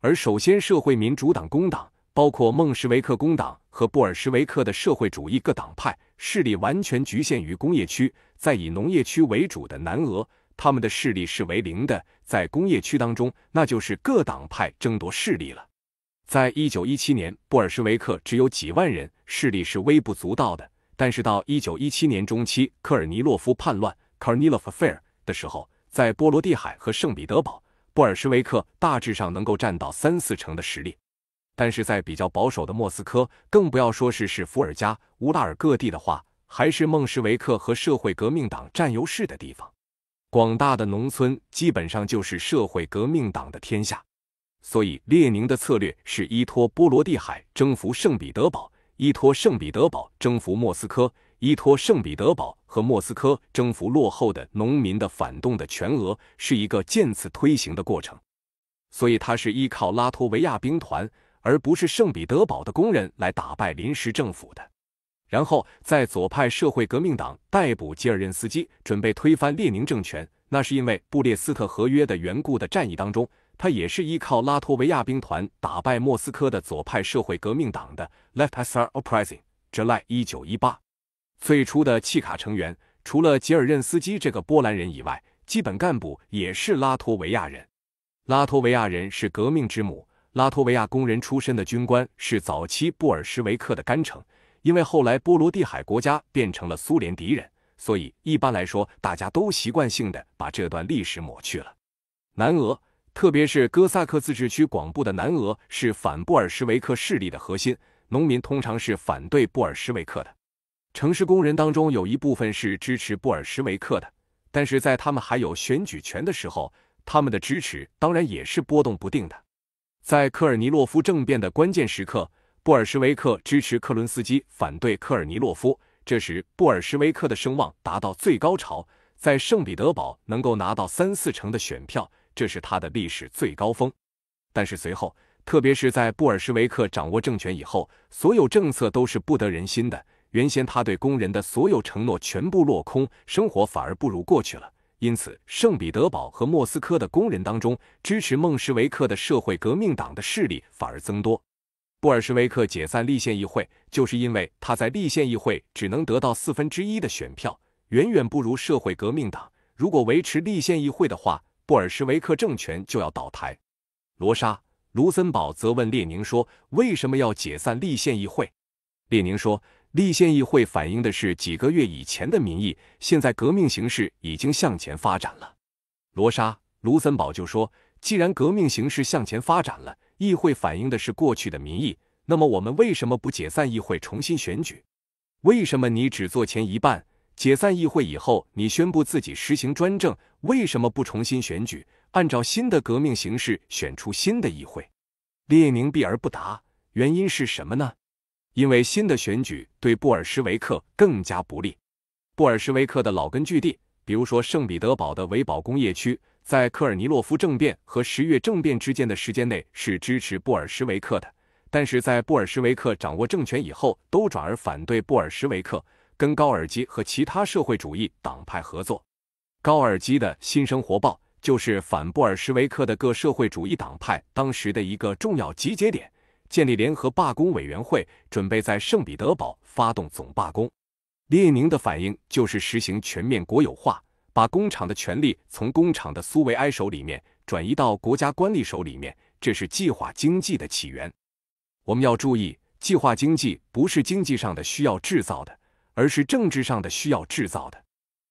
而首先，社会民主党、工党，包括孟什维克工党和布尔什维克的社会主义各党派。势力完全局限于工业区，在以农业区为主的南俄，他们的势力是为零的。在工业区当中，那就是各党派争夺势力了。在一九一七年，布尔什维克只有几万人，势力是微不足道的。但是到一九一七年中期，科尔尼洛夫叛乱 （Kornilov Affair） 的时候，在波罗的海和圣彼得堡，布尔什维克大致上能够占到三四成的实力。但是在比较保守的莫斯科，更不要说是是伏尔加、乌拉尔各地的话，还是孟什维克和社会革命党占优势的地方。广大的农村基本上就是社会革命党的天下，所以列宁的策略是依托波罗的海征服圣彼得堡，依托圣彼得堡征服莫斯科，依托圣彼得堡和莫斯科征服落后的农民的反动的全俄，是一个渐次推行的过程。所以他是依靠拉脱维亚兵团。而不是圣彼得堡的工人来打败临时政府的，然后在左派社会革命党逮捕吉尔任斯基，准备推翻列宁政权，那是因为布列斯特合约的缘故的战役当中，他也是依靠拉脱维亚兵团打败莫斯科的左派社会革命党的。Left SR uprising July 1918，最初的契卡成员除了吉尔任斯基这个波兰人以外，基本干部也是拉脱维亚人。拉脱维亚人是革命之母。拉脱维亚工人出身的军官是早期布尔什维克的干城，因为后来波罗的海国家变成了苏联敌人，所以一般来说大家都习惯性的把这段历史抹去了。南俄，特别是哥萨克自治区广布的南俄是反布尔什维克势力的核心，农民通常是反对布尔什维克的，城市工人当中有一部分是支持布尔什维克的，但是在他们还有选举权的时候，他们的支持当然也是波动不定的。在科尔尼洛夫政变的关键时刻，布尔什维克支持克伦斯基反对科尔尼洛夫。这时，布尔什维克的声望达到最高潮，在圣彼得堡能够拿到三四成的选票，这是他的历史最高峰。但是随后，特别是在布尔什维克掌握政权以后，所有政策都是不得人心的。原先他对工人的所有承诺全部落空，生活反而不如过去了。因此，圣彼得堡和莫斯科的工人当中，支持孟什维克的社会革命党的势力反而增多。布尔什维克解散立宪议会，就是因为他在立宪议会只能得到四分之一的选票，远远不如社会革命党。如果维持立宪议会的话，布尔什维克政权就要倒台。罗莎·卢森堡则问列宁说：“为什么要解散立宪议会？”列宁说。立宪议会反映的是几个月以前的民意，现在革命形势已经向前发展了。罗莎·卢森堡就说：“既然革命形势向前发展了，议会反映的是过去的民意，那么我们为什么不解散议会重新选举？为什么你只做前一半？解散议会以后，你宣布自己实行专政，为什么不重新选举？按照新的革命形式选出新的议会？”列宁避而不答，原因是什么呢？因为新的选举对布尔什维克更加不利，布尔什维克的老根据地，比如说圣彼得堡的维堡工业区，在科尔尼洛夫政变和十月政变之间的时间内是支持布尔什维克的，但是在布尔什维克掌握政权以后，都转而反对布尔什维克，跟高尔基和其他社会主义党派合作。高尔基的新生活报就是反布尔什维克的各社会主义党派当时的一个重要集结点。建立联合罢工委员会，准备在圣彼得堡发动总罢工。列宁的反应就是实行全面国有化，把工厂的权力从工厂的苏维埃手里面转移到国家官吏手里面。这是计划经济的起源。我们要注意，计划经济不是经济上的需要制造的，而是政治上的需要制造的。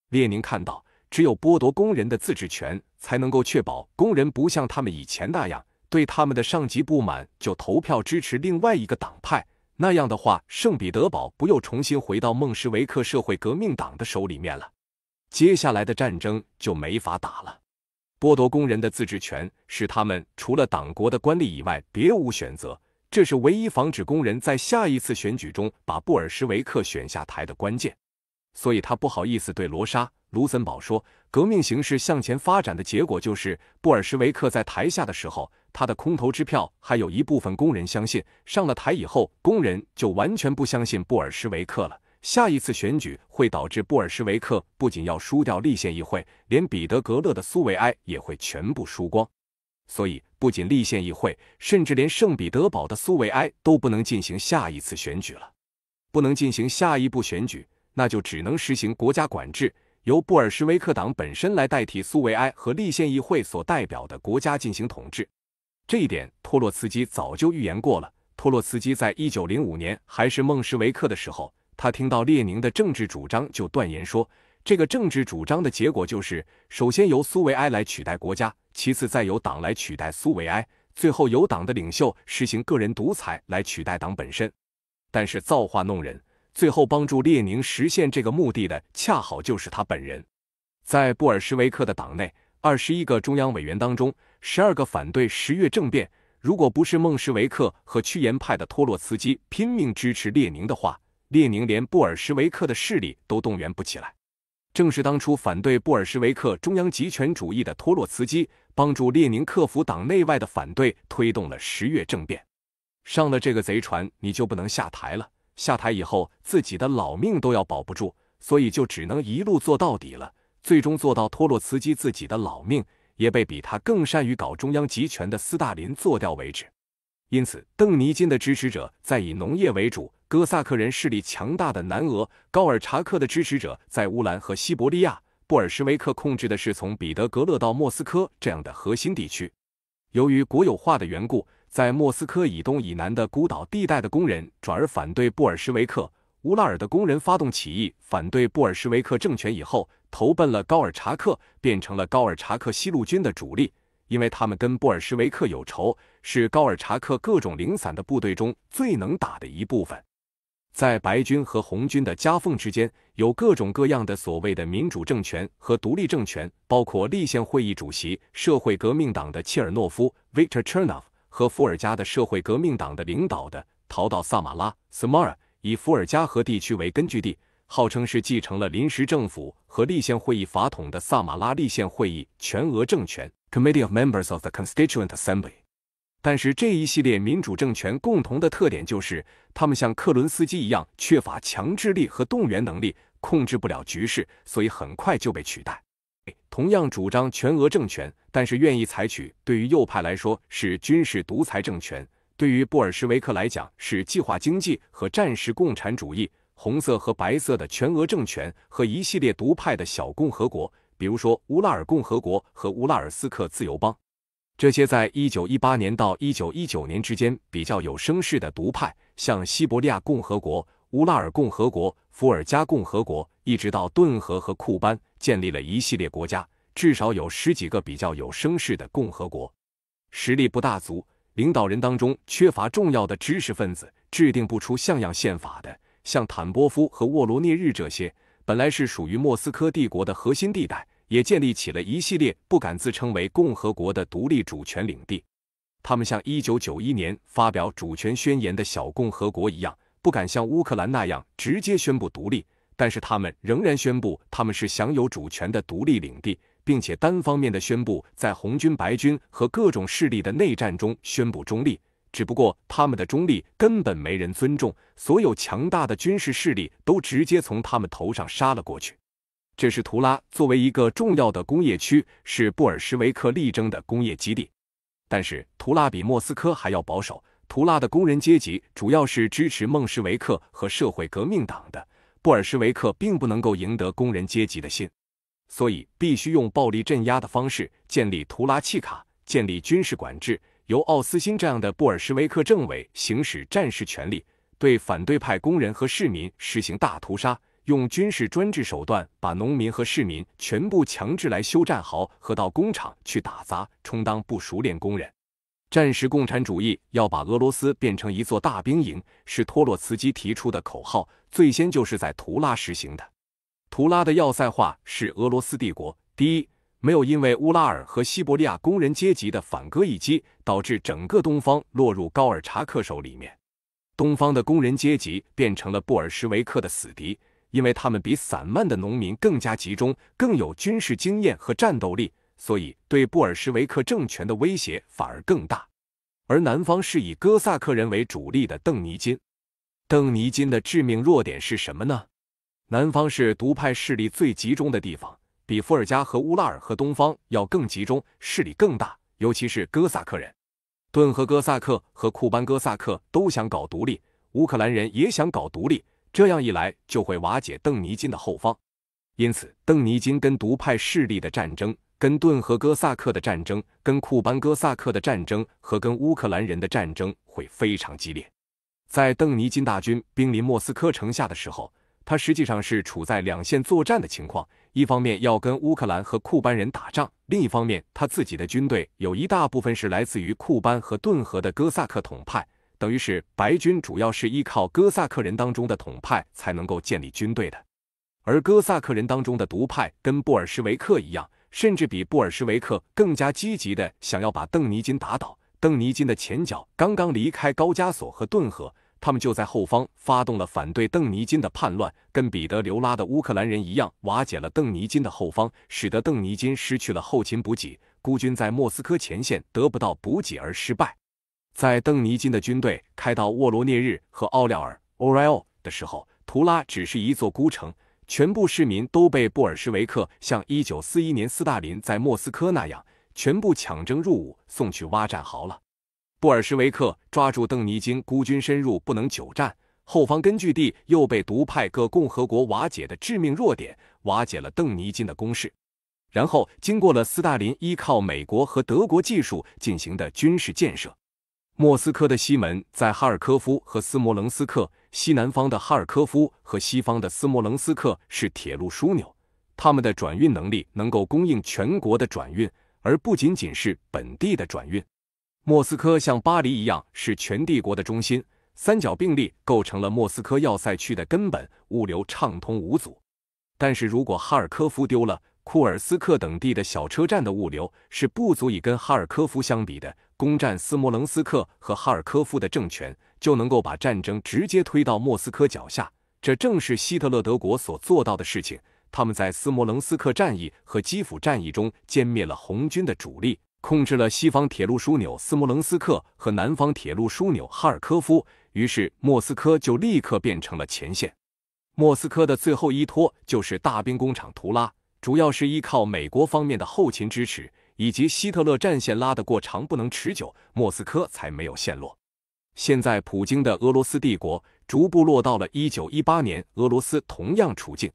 列宁看到，只有剥夺工人的自治权，才能够确保工人不像他们以前那样。对他们的上级不满，就投票支持另外一个党派。那样的话，圣彼得堡不又重新回到孟什维克社会革命党的手里面了？接下来的战争就没法打了。剥夺工人的自治权，使他们除了党国的官吏以外别无选择，这是唯一防止工人在下一次选举中把布尔什维克选下台的关键。所以他不好意思对罗莎·卢森堡说：“革命形势向前发展的结果就是，布尔什维克在台下的时候，他的空头支票还有一部分工人相信；上了台以后，工人就完全不相信布尔什维克了。下一次选举会导致布尔什维克不仅要输掉立宪议会，连彼得格勒的苏维埃也会全部输光。所以，不仅立宪议会，甚至连圣彼得堡的苏维埃都不能进行下一次选举了，不能进行下一步选举。”那就只能实行国家管制，由布尔什维克党本身来代替苏维埃和立宪议会所代表的国家进行统治。这一点，托洛茨基早就预言过了。托洛茨基在一九零五年还是孟什维克的时候，他听到列宁的政治主张，就断言说，这个政治主张的结果就是：首先由苏维埃来取代国家，其次再由党来取代苏维埃，最后由党的领袖实行个人独裁来取代党本身。但是造化弄人。最后帮助列宁实现这个目的的，恰好就是他本人。在布尔什维克的党内，二十一个中央委员当中，十二个反对十月政变。如果不是孟什维克和屈延派的托洛茨基拼命支持列宁的话，列宁连布尔什维克的势力都动员不起来。正是当初反对布尔什维克中央集权主义的托洛茨基，帮助列宁克服党内外的反对，推动了十月政变。上了这个贼船，你就不能下台了。下台以后，自己的老命都要保不住，所以就只能一路做到底了。最终做到托洛茨基自己的老命也被比他更善于搞中央集权的斯大林做掉为止。因此，邓尼金的支持者在以农业为主、哥萨克人势力强大的南俄；高尔察克的支持者在乌兰和西伯利亚；布尔什维克控制的是从彼得格勒到莫斯科这样的核心地区。由于国有化的缘故。在莫斯科以东以南的孤岛地带的工人转而反对布尔什维克，乌拉尔的工人发动起义反对布尔什维克政权以后，投奔了高尔察克，变成了高尔察克西路军的主力，因为他们跟布尔什维克有仇，是高尔察克各种零散的部队中最能打的一部分。在白军和红军的夹缝之间，有各种各样的所谓的民主政权和独立政权，包括立宪会议主席、社会革命党的切尔诺夫 （Victor Chernov）。和伏尔加的社会革命党的领导的逃到萨马拉 （Samara），以伏尔加河地区为根据地，号称是继承了临时政府和立宪会议法统的萨马拉立宪会议全俄政权 （Committee of Members of the Constituent Assembly）。但是这一系列民主政权共同的特点就是，他们像克伦斯基一样缺乏强制力和动员能力，控制不了局势，所以很快就被取代。同样主张全俄政权，但是愿意采取对于右派来说是军事独裁政权，对于布尔什维克来讲是计划经济和战时共产主义。红色和白色的全俄政权和一系列独派的小共和国，比如说乌拉尔共和国和乌拉尔斯克自由邦，这些在一九一八年到一九一九年之间比较有声势的独派，像西伯利亚共和国、乌拉尔共和国、伏尔加共和国，一直到顿河和库班。建立了一系列国家，至少有十几个比较有声势的共和国，实力不大足，领导人当中缺乏重要的知识分子，制定不出像样宪法的。像坦波夫和沃罗涅日这些，本来是属于莫斯科帝国的核心地带，也建立起了一系列不敢自称为共和国的独立主权领地。他们像1991年发表主权宣言的小共和国一样，不敢像乌克兰那样直接宣布独立。但是他们仍然宣布他们是享有主权的独立领地，并且单方面的宣布在红军、白军和各种势力的内战中宣布中立。只不过他们的中立根本没人尊重，所有强大的军事势力都直接从他们头上杀了过去。这是图拉作为一个重要的工业区，是布尔什维克力争的工业基地。但是图拉比莫斯科还要保守，图拉的工人阶级主要是支持孟什维克和社会革命党的。布尔什维克并不能够赢得工人阶级的信，所以必须用暴力镇压的方式建立图拉契卡，建立军事管制，由奥斯辛这样的布尔什维克政委行使战时权力，对反对派工人和市民实行大屠杀，用军事专制手段把农民和市民全部强制来修战壕和到工厂去打杂，充当不熟练工人。战时共产主义要把俄罗斯变成一座大兵营，是托洛茨基提出的口号，最先就是在图拉实行的。图拉的要塞化是俄罗斯帝国第一没有因为乌拉尔和西伯利亚工人阶级的反戈一击，导致整个东方落入高尔察克手里面。东方的工人阶级变成了布尔什维克的死敌，因为他们比散漫的农民更加集中，更有军事经验和战斗力。所以，对布尔什维克政权的威胁反而更大。而南方是以哥萨克人为主力的邓尼金，邓尼金的致命弱点是什么呢？南方是独派势力最集中的地方，比伏尔加和乌拉尔和东方要更集中，势力更大，尤其是哥萨克人。顿河哥萨克和库班哥萨克都想搞独立，乌克兰人也想搞独立，这样一来就会瓦解邓尼金的后方。因此，邓尼金跟独派势力的战争。跟顿河哥萨克的战争、跟库班哥萨克的战争和跟乌克兰人的战争会非常激烈。在邓尼金大军兵临莫斯科城下的时候，他实际上是处在两线作战的情况：一方面要跟乌克兰和库班人打仗，另一方面他自己的军队有一大部分是来自于库班和顿河的哥萨克统派，等于是白军主要是依靠哥萨克人当中的统派才能够建立军队的。而哥萨克人当中的独派跟布尔什维克一样。甚至比布尔什维克更加积极的想要把邓尼金打倒。邓尼金的前脚刚刚离开高加索和顿河，他们就在后方发动了反对邓尼金的叛乱，跟彼得留拉的乌克兰人一样，瓦解了邓尼金的后方，使得邓尼金失去了后勤补给，孤军在莫斯科前线得不到补给而失败。在邓尼金的军队开到沃罗涅日和奥廖尔 （Orel） 的时候，图拉只是一座孤城。全部市民都被布尔什维克像一九四一年斯大林在莫斯科那样全部抢征入伍送去挖战壕了。布尔什维克抓住邓尼金孤军深入不能久战，后方根据地又被独派各共和国瓦解的致命弱点，瓦解了邓尼金的攻势。然后经过了斯大林依靠美国和德国技术进行的军事建设，莫斯科的西门在哈尔科夫和斯摩棱斯克。西南方的哈尔科夫和西方的斯摩棱斯克是铁路枢纽，他们的转运能力能够供应全国的转运，而不仅仅是本地的转运。莫斯科像巴黎一样是全帝国的中心，三角并立构成了莫斯科要塞区的根本，物流畅通无阻。但是如果哈尔科夫丢了，库尔斯克等地的小车站的物流是不足以跟哈尔科夫相比的。攻占斯摩棱斯克和哈尔科夫的政权。就能够把战争直接推到莫斯科脚下，这正是希特勒德国所做到的事情。他们在斯摩棱斯克战役和基辅战役中歼灭了红军的主力，控制了西方铁路枢纽斯摩棱斯克和南方铁路枢纽哈尔科夫，于是莫斯科就立刻变成了前线。莫斯科的最后依托就是大兵工厂图拉，主要是依靠美国方面的后勤支持，以及希特勒战线拉得过长不能持久，莫斯科才没有陷落。现在，普京的俄罗斯帝国逐步落到了一九一八年俄罗斯同样处境。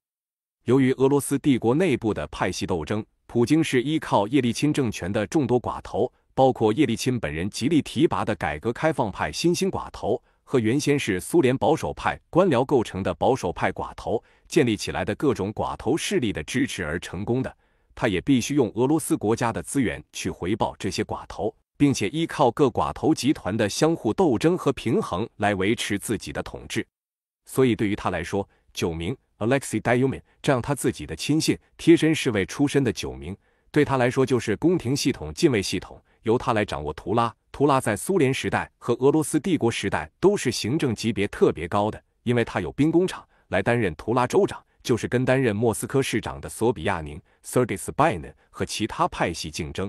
由于俄罗斯帝国内部的派系斗争，普京是依靠叶利钦政权的众多寡头，包括叶利钦本人极力提拔的改革开放派新兴寡头和原先是苏联保守派官僚构成的保守派寡头建立起来的各种寡头势力的支持而成功的。他也必须用俄罗斯国家的资源去回报这些寡头。并且依靠各寡头集团的相互斗争和平衡来维持自己的统治，所以对于他来说，九名 Alexey Dymen 这样他自己的亲信、贴身侍卫出身的九名，对他来说就是宫廷系统、禁卫系统，由他来掌握。图拉，图拉在苏联时代和俄罗斯帝国时代都是行政级别特别高的，因为他有兵工厂。来担任图拉州长，就是跟担任莫斯科市长的索比亚宁 s e r g e s Spine 和其他派系竞争。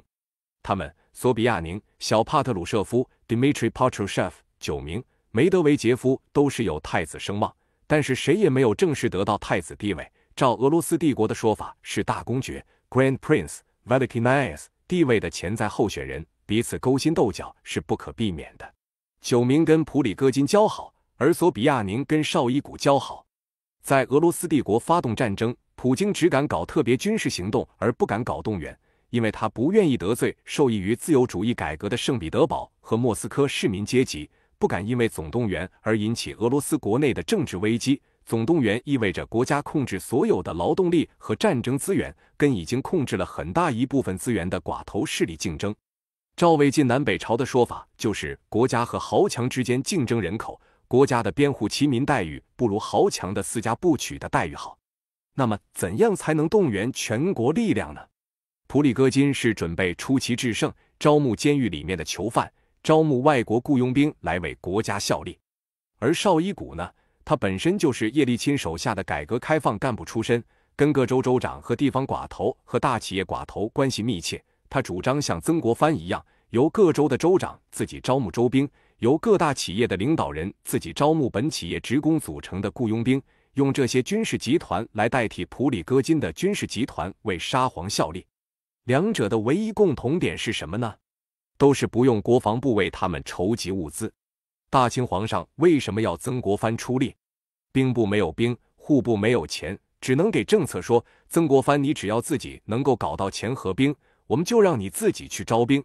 他们。索比亚宁、小帕特鲁舍夫 （Dmitry p a t r o v 九名，梅德韦杰夫都是有太子声望，但是谁也没有正式得到太子地位。照俄罗斯帝国的说法，是大公爵 （Grand p r i n c e v l a d i n i s 地位的潜在候选人，彼此勾心斗角是不可避免的。九名跟普里戈金交好，而索比亚宁跟绍伊古交好。在俄罗斯帝国发动战争，普京只敢搞特别军事行动，而不敢搞动员。因为他不愿意得罪受益于自由主义改革的圣彼得堡和莫斯科市民阶级，不敢因为总动员而引起俄罗斯国内的政治危机。总动员意味着国家控制所有的劳动力和战争资源，跟已经控制了很大一部分资源的寡头势力竞争。赵魏晋南北朝的说法就是，国家和豪强之间竞争人口，国家的编户齐民待遇不如豪强的私家部曲的待遇好。那么，怎样才能动员全国力量呢？普里戈金是准备出奇制胜，招募监狱里面的囚犯，招募外国雇佣兵来为国家效力。而绍伊古呢，他本身就是叶利钦手下的改革开放干部出身，跟各州州长和地方寡头和大企业寡头关系密切。他主张像曾国藩一样，由各州的州长自己招募州兵，由各大企业的领导人自己招募本企业职工组成的雇佣兵，用这些军事集团来代替普里戈金的军事集团为沙皇效力。两者的唯一共同点是什么呢？都是不用国防部为他们筹集物资。大清皇上为什么要曾国藩出力？兵部没有兵，户部没有钱，只能给政策说：曾国藩，你只要自己能够搞到钱和兵，我们就让你自己去招兵。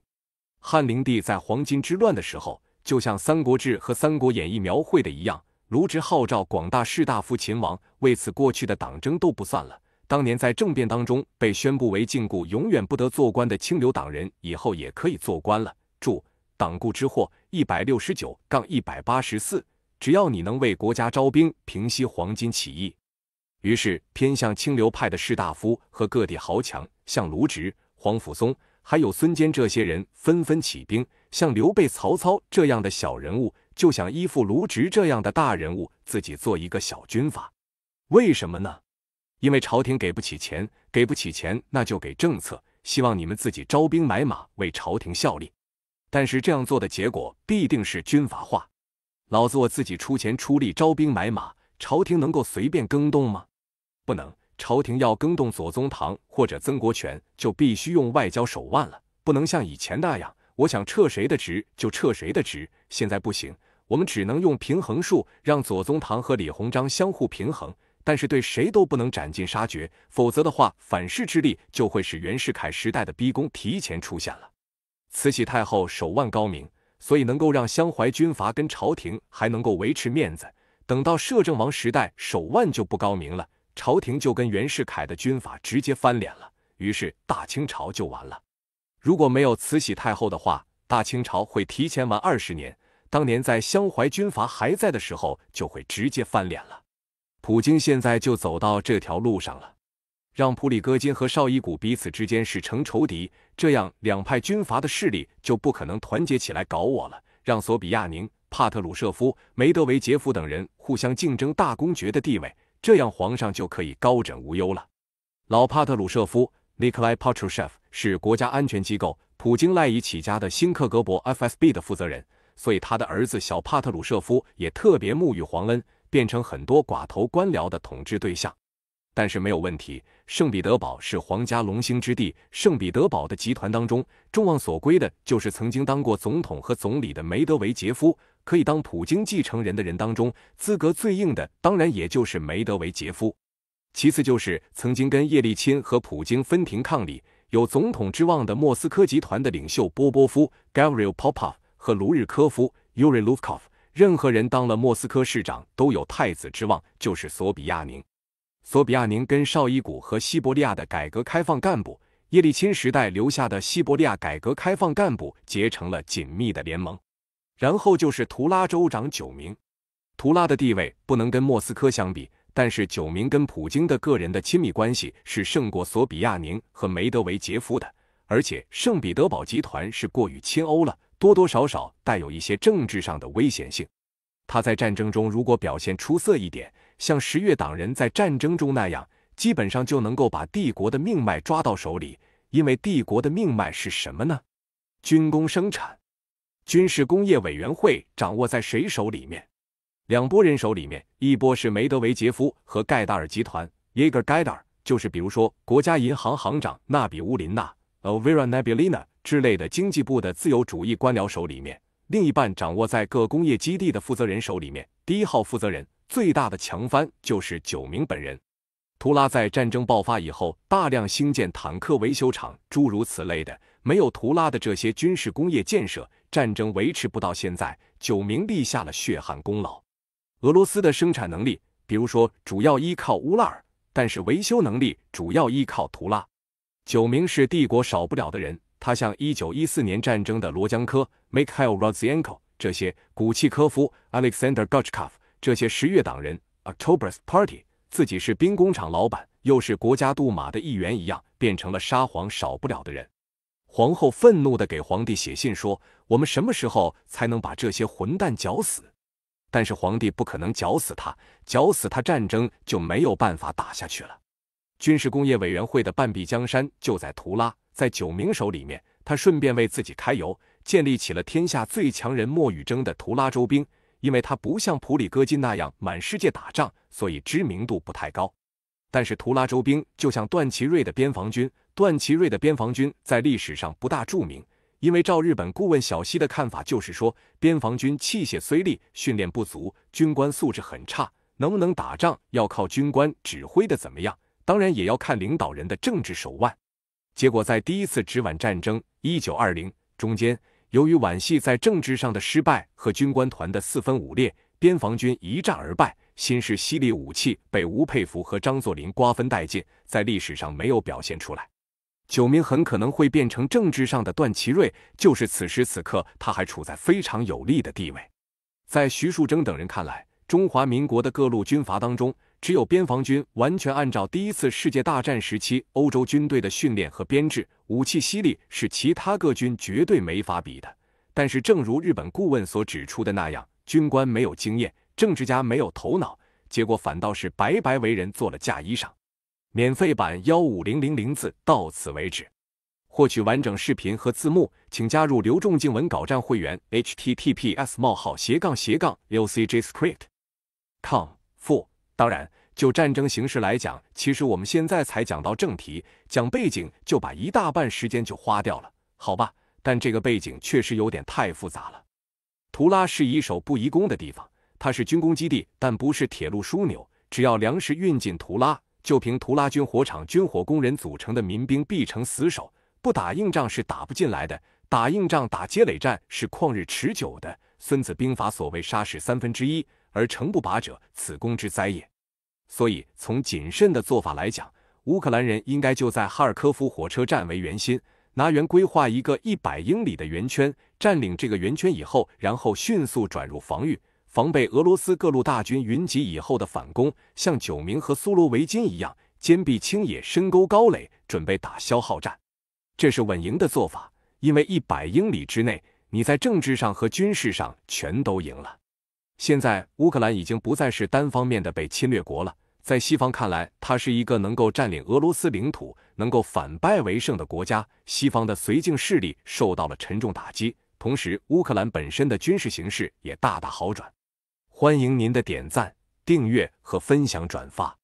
汉灵帝在黄巾之乱的时候，就像《三国志》和《三国演义》描绘的一样，卢植号召广大士大夫勤王，为此过去的党争都不算了。当年在政变当中被宣布为禁锢、永远不得做官的清流党人，以后也可以做官了。注：党锢之祸，一百六十九杠一百八十四。只要你能为国家招兵，平息黄巾起义。于是，偏向清流派的士大夫和各地豪强，像卢植、黄甫松，还有孙坚这些人，纷纷起兵。像刘备、曹操这样的小人物，就想依附卢植这样的大人物，自己做一个小军阀。为什么呢？因为朝廷给不起钱，给不起钱，那就给政策，希望你们自己招兵买马，为朝廷效力。但是这样做的结果必定是军阀化。老子我自己出钱出力招兵买马，朝廷能够随便更动吗？不能。朝廷要更动左宗棠或者曾国荃，就必须用外交手腕了。不能像以前那样，我想撤谁的职就撤谁的职。现在不行，我们只能用平衡术，让左宗棠和李鸿章相互平衡。但是对谁都不能斩尽杀绝，否则的话，反噬之力就会使袁世凯时代的逼宫提前出现了。慈禧太后手腕高明，所以能够让湘淮军阀跟朝廷还能够维持面子；等到摄政王时代，手腕就不高明了，朝廷就跟袁世凯的军阀直接翻脸了，于是大清朝就完了。如果没有慈禧太后的话，大清朝会提前完二十年。当年在湘淮军阀还在的时候，就会直接翻脸了。普京现在就走到这条路上了，让普里戈金和绍伊古彼此之间是成仇敌，这样两派军阀的势力就不可能团结起来搞我了。让索比亚宁、帕特鲁舍夫、梅德韦杰夫等人互相竞争大公爵的地位，这样皇上就可以高枕无忧了。老帕特鲁舍夫 （Nikolai Patrushev） 是国家安全机构普京赖以起家的新克格勃 （FSB） 的负责人，所以他的儿子小帕特鲁舍夫也特别沐浴皇恩。变成很多寡头官僚的统治对象，但是没有问题。圣彼得堡是皇家龙兴之地，圣彼得堡的集团当中众望所归的就是曾经当过总统和总理的梅德韦杰夫。可以当普京继承人的人当中，资格最硬的当然也就是梅德韦杰夫，其次就是曾经跟叶利钦和普京分庭抗礼、有总统之望的莫斯科集团的领袖波波夫 （Gavril Popov） 和卢日科夫 （Yuri Lukov）。任何人当了莫斯科市长都有太子之望，就是索比亚宁。索比亚宁跟绍伊古和西伯利亚的改革开放干部、叶利钦时代留下的西伯利亚改革开放干部结成了紧密的联盟。然后就是图拉州长九明，图拉的地位不能跟莫斯科相比，但是九明跟普京的个人的亲密关系是胜过索比亚宁和梅德韦杰夫的。而且圣彼得堡集团是过于亲欧了。多多少少带有一些政治上的危险性。他在战争中如果表现出色一点，像十月党人在战争中那样，基本上就能够把帝国的命脉抓到手里。因为帝国的命脉是什么呢？军工生产，军事工业委员会掌握在谁手里面？两拨人手里面，一波是梅德韦杰夫和盖达尔集团 y a g e r Gaidar，就是比如说国家银行行长纳比乌林娜，Ovira Nabulina。之类的经济部的自由主义官僚手里面，另一半掌握在各工业基地的负责人手里面。第一号负责人最大的强藩就是九明本人。图拉在战争爆发以后，大量兴建坦克维修厂，诸如此类的。没有图拉的这些军事工业建设，战争维持不到现在。九明立下了血汗功劳。俄罗斯的生产能力，比如说主要依靠乌拉尔，但是维修能力主要依靠图拉。九明是帝国少不了的人。他像一九一四年战争的罗江科 （Mikhail r o z i e n k o 这些古契科夫 （Alexander g o c h k o v 这些十月党人 （October s Party） 自己是兵工厂老板，又是国家杜马的一员一样，变成了沙皇少不了的人。皇后愤怒地给皇帝写信说：“我们什么时候才能把这些混蛋绞死？”但是皇帝不可能绞死他，绞死他战争就没有办法打下去了。军事工业委员会的半壁江山就在图拉。在九名手里面，他顺便为自己开油，建立起了天下最强人莫雨征的图拉州兵。因为他不像普里戈金那样满世界打仗，所以知名度不太高。但是图拉州兵就像段祺瑞的边防军，段祺瑞的边防军在历史上不大著名。因为照日本顾问小西的看法，就是说边防军器械虽利，训练不足，军官素质很差，能不能打仗要靠军官指挥的怎么样，当然也要看领导人的政治手腕。结果在第一次直皖战争（一九二零）中间，由于皖系在政治上的失败和军官团的四分五裂，边防军一战而败，新式犀利武器被吴佩孚和张作霖瓜分殆尽，在历史上没有表现出来。九铭很可能会变成政治上的段祺瑞，就是此时此刻他还处在非常有利的地位。在徐树铮等人看来，中华民国的各路军阀当中，只有边防军完全按照第一次世界大战时期欧洲军队的训练和编制，武器犀利是其他各军绝对没法比的。但是，正如日本顾问所指出的那样，军官没有经验，政治家没有头脑，结果反倒是白白为人做了嫁衣裳。免费版幺五零零零字到此为止。获取完整视频和字幕，请加入刘仲敬文稿站会员，h t t p s：冒号斜杠斜杠 l c j script com。当然，就战争形势来讲，其实我们现在才讲到正题，讲背景就把一大半时间就花掉了，好吧？但这个背景确实有点太复杂了。图拉是以守不移攻的地方，它是军工基地，但不是铁路枢纽。只要粮食运进图拉，就凭图拉军火厂、军火工人组成的民兵必成死守，不打硬仗是打不进来的。打硬仗、打积累战是旷日持久的。孙子兵法所谓“杀士三分之一，而成不拔者，此攻之灾也”。所以，从谨慎的做法来讲，乌克兰人应该就在哈尔科夫火车站为圆心，拿圆规划一个一百英里的圆圈，占领这个圆圈以后，然后迅速转入防御，防备俄罗斯各路大军云集以后的反攻。像九明和苏罗维金一样，坚壁清野，深沟高垒，准备打消耗战。这是稳赢的做法，因为一百英里之内，你在政治上和军事上全都赢了。现在乌克兰已经不再是单方面的被侵略国了，在西方看来，它是一个能够占领俄罗斯领土、能够反败为胜的国家。西方的绥靖势力受到了沉重打击，同时乌克兰本身的军事形势也大大好转。欢迎您的点赞、订阅和分享转发。